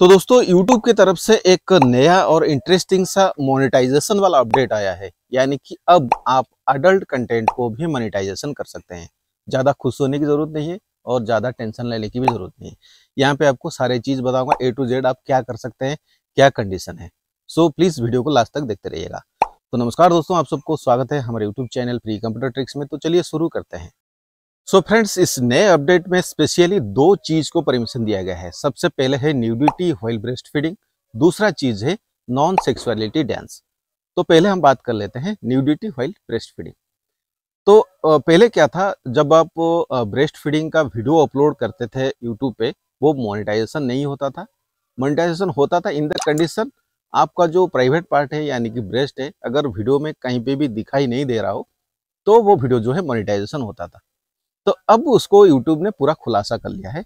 तो दोस्तों YouTube की तरफ से एक नया और इंटरेस्टिंग सा मोनेटाइजेशन वाला अपडेट आया है यानी कि अब आप अडल्ट कंटेंट को भी मोनेटाइजेशन कर सकते हैं ज़्यादा खुश होने की ज़रूरत नहीं है और ज़्यादा टेंशन लेने की भी ज़रूरत नहीं है यहाँ पे आपको सारी चीज़ बताऊंगा ए टू जेड आप क्या कर सकते हैं क्या कंडीशन है सो प्लीज़ वीडियो को लास्ट तक देखते रहिएगा तो नमस्कार दोस्तों आप सबको स्वागत है हमारे YouTube channel free computer tricks में तो चलिए शुरू करते हैं सो so फ्रेंड्स इस नए अपडेट में स्पेशली दो चीज को परमिशन दिया गया है सबसे पहले है न्यूडिटी वाइल ब्रेस्ट फीडिंग दूसरा चीज है नॉन सेक्सुअलिटी डांस तो पहले हम बात कर लेते हैं न्यूडिटी वाइल ब्रेस्ट फीडिंग तो पहले क्या था जब आप ब्रेस्ट फीडिंग का वीडियो अपलोड करते थे यूट्यूब पे वो मोनिटाइजेशन नहीं होता था मोनिटाइजेशन होता था इन द कंडीशन आपका जो प्राइवेट पार्ट है यानी कि ब्रेस्ट है अगर वीडियो में कहीं पे भी दिखाई नहीं दे रहा हो तो वो वीडियो जो है मोनिटाइजेशन होता था तो अब उसको यूट्यूब ने पूरा खुलासा कर लिया है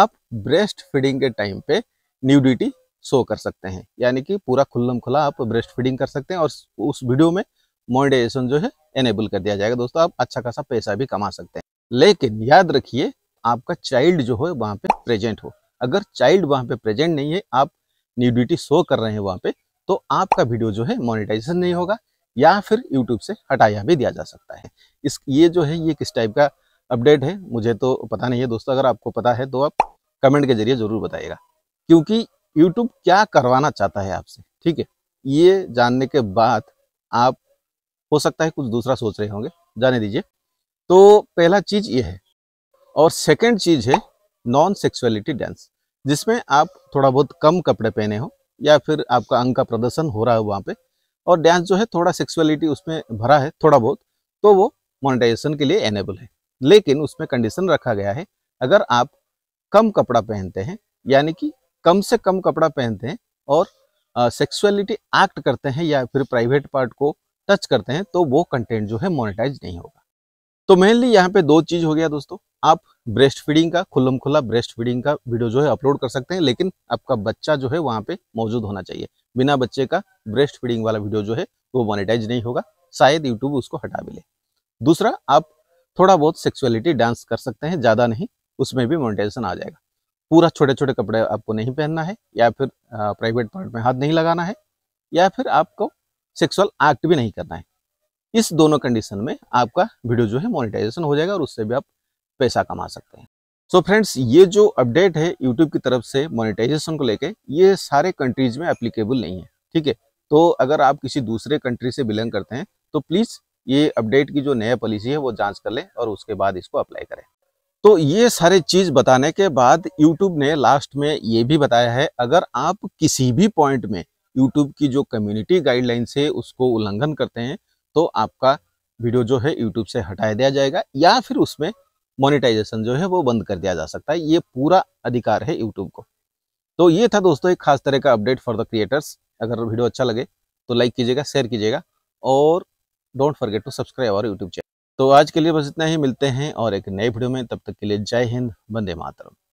आप ब्रेस्ट फीडिंग के टाइम पे न्यूडिटी शो कर सकते हैं यानी कि पूरा खुल्लम खुला आप ब्रेस्ट फीडिंग कर सकते हैं और उस वीडियो में मोनिटाइजेशन जो है एनेबल कर दिया जाएगा दोस्तों आप अच्छा खासा पैसा भी कमा सकते हैं लेकिन याद रखिए आपका चाइल्ड जो है वहाँ पे प्रेजेंट हो अगर चाइल्ड वहाँ पे प्रेजेंट नहीं है आप न्यूडिटी शो कर रहे हैं वहाँ पे तो आपका वीडियो जो है मोनिटाइजेशन नहीं होगा या फिर यूट्यूब से हटाया भी दिया जा सकता है इस ये जो है ये किस टाइप का अपडेट है मुझे तो पता नहीं है दोस्तों अगर आपको पता है तो आप कमेंट के जरिए ज़रूर बताइएगा क्योंकि यूट्यूब क्या करवाना चाहता है आपसे ठीक है ये जानने के बाद आप हो सकता है कुछ दूसरा सोच रहे होंगे जाने दीजिए तो पहला चीज़ ये है और सेकंड चीज़ है नॉन सेक्सुअलिटी डांस जिसमें आप थोड़ा बहुत कम कपड़े पहने हो या फिर आपका अंग का प्रदर्शन हो रहा है वहाँ पे और डांस जो है थोड़ा सेक्सुअलिटी उसमें भरा है थोड़ा बहुत तो वो मोनेटाइजेशन के लिए एनेबल है लेकिन उसमें कंडीशन रखा गया है अगर आप कम कपड़ा पहनते हैं यानी कि कम से कम कपड़ा पहनते हैं और सेक्सुअलिटी एक्ट करते हैं या फिर प्राइवेट पार्ट को टच करते हैं तो वो कंटेंट जो है मोनेटाइज नहीं होगा तो मेनली यहाँ पे दो चीज़ हो गया दोस्तों आप ब्रेस्ट फीडिंग का खुल्लम खुला ब्रेस्ट फीडिंग का वीडियो जो है अपलोड कर सकते हैं लेकिन आपका बच्चा जो है वहां पे मौजूद होना चाहिए बिना बच्चे का ब्रेस्ट फीडिंग वाला वीडियो जो है वो मोनेटाइज नहीं होगा शायद यूट्यूब उसको हटा भी ले दूसरा आप थोड़ा बहुत सेक्सुअलिटी डांस कर सकते हैं ज़्यादा नहीं उसमें भी मोनिटाइजेशन आ जाएगा पूरा छोटे छोटे कपड़े आपको नहीं पहनना है या फिर प्राइवेट पार्ट में हाथ नहीं लगाना है या फिर आपको सेक्सुअल एक्ट भी नहीं करना है इस दोनों कंडीशन में आपका वीडियो जो है मोनिटाइजेशन हो जाएगा और उससे भी आप पैसा कमा सकते हैं सो so फ्रेंड्स ये जो अपडेट है यूट्यूब की तरफ से मोनिटाइजेशन को लेके ये सारे कंट्रीज में अप्लीकेबल नहीं है ठीक है तो अगर आप किसी दूसरे कंट्री से बिलोंग करते हैं तो प्लीज़ ये अपडेट की जो नया पॉलिसी है वो जांच कर लें और उसके बाद इसको अप्लाई करें तो ये सारे चीज़ बताने के बाद यूट्यूब ने लास्ट में ये भी बताया है अगर आप किसी भी पॉइंट में यूट्यूब की जो कम्युनिटी गाइडलाइंस है उसको उल्लंघन करते हैं तो आपका वीडियो जो है यूट्यूब से हटाया दिया जाएगा या फिर उसमें मोनिटाइजेशन जो है वो बंद कर दिया जा सकता है ये पूरा अधिकार है यूट्यूब को तो ये था दोस्तों एक खास तरह का अपडेट फॉर द क्रिएटर्स अगर वीडियो अच्छा लगे तो लाइक कीजिएगा शेयर कीजिएगा और don't forget to subscribe our YouTube channel तो आज के लिए बस इतना ही मिलते हैं और एक नए वीडियो में तब तक के लिए जय हिंद वंदे मातरम